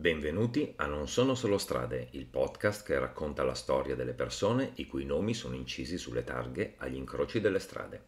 Benvenuti a Non sono solo strade, il podcast che racconta la storia delle persone i cui nomi sono incisi sulle targhe agli incroci delle strade.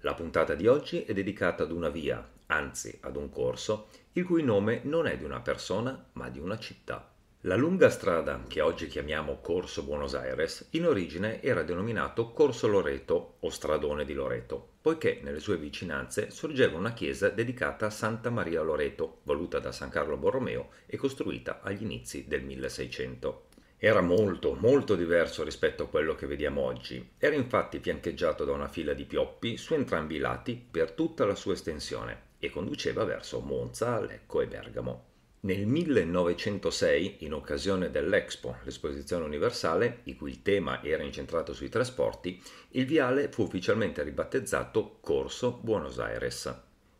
La puntata di oggi è dedicata ad una via, anzi ad un corso, il cui nome non è di una persona ma di una città. La lunga strada che oggi chiamiamo Corso Buenos Aires in origine era denominato Corso Loreto o Stradone di Loreto, poiché nelle sue vicinanze sorgeva una chiesa dedicata a Santa Maria Loreto, voluta da San Carlo Borromeo e costruita agli inizi del 1600. Era molto, molto diverso rispetto a quello che vediamo oggi. Era infatti fiancheggiato da una fila di pioppi su entrambi i lati per tutta la sua estensione e conduceva verso Monza, Lecco e Bergamo. Nel 1906, in occasione dell'Expo, l'esposizione universale, il cui tema era incentrato sui trasporti, il viale fu ufficialmente ribattezzato Corso Buenos Aires.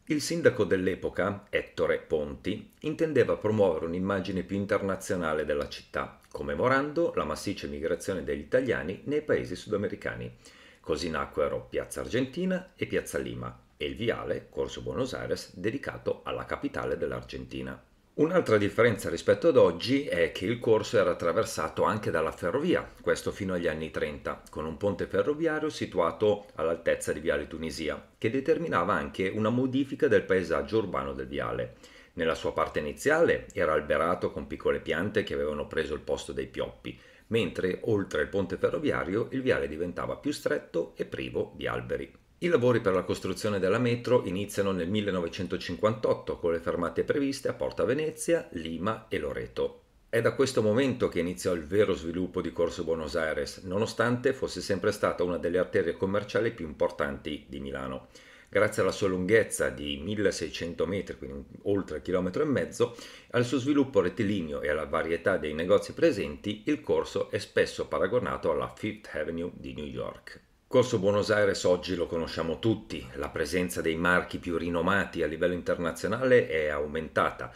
Il sindaco dell'epoca, Ettore Ponti, intendeva promuovere un'immagine più internazionale della città, commemorando la massiccia migrazione degli italiani nei paesi sudamericani. Così nacquero Piazza Argentina e Piazza Lima e il viale Corso Buenos Aires dedicato alla capitale dell'Argentina. Un'altra differenza rispetto ad oggi è che il corso era attraversato anche dalla ferrovia, questo fino agli anni 30, con un ponte ferroviario situato all'altezza di Viale Tunisia, che determinava anche una modifica del paesaggio urbano del viale. Nella sua parte iniziale era alberato con piccole piante che avevano preso il posto dei pioppi, mentre oltre il ponte ferroviario il viale diventava più stretto e privo di alberi. I lavori per la costruzione della metro iniziano nel 1958 con le fermate previste a Porta Venezia, Lima e Loreto. È da questo momento che iniziò il vero sviluppo di Corso Buenos Aires, nonostante fosse sempre stata una delle arterie commerciali più importanti di Milano. Grazie alla sua lunghezza di 1600 metri, quindi oltre chilometro e mezzo, al suo sviluppo rettilineo e alla varietà dei negozi presenti, il corso è spesso paragonato alla Fifth Avenue di New York. Corso Buenos Aires oggi lo conosciamo tutti, la presenza dei marchi più rinomati a livello internazionale è aumentata,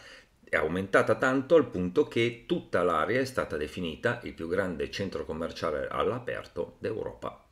è aumentata tanto al punto che tutta l'area è stata definita il più grande centro commerciale all'aperto d'Europa.